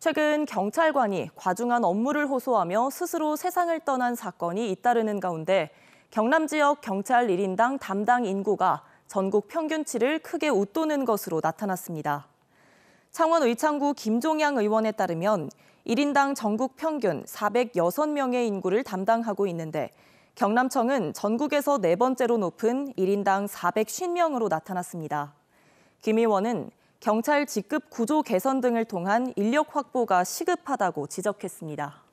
최근 경찰관이 과중한 업무를 호소하며 스스로 세상을 떠난 사건이 잇따르는 가운데 경남 지역 경찰 1인당 담당 인구가 전국 평균치를 크게 웃도는 것으로 나타났습니다. 창원 의창구 김종양 의원에 따르면 1인당 전국 평균 406명의 인구를 담당하고 있는데 경남청은 전국에서 네 번째로 높은 1인당 450명으로 나타났습니다. 김 의원은 경찰 직급 구조 개선 등을 통한 인력 확보가 시급하다고 지적했습니다.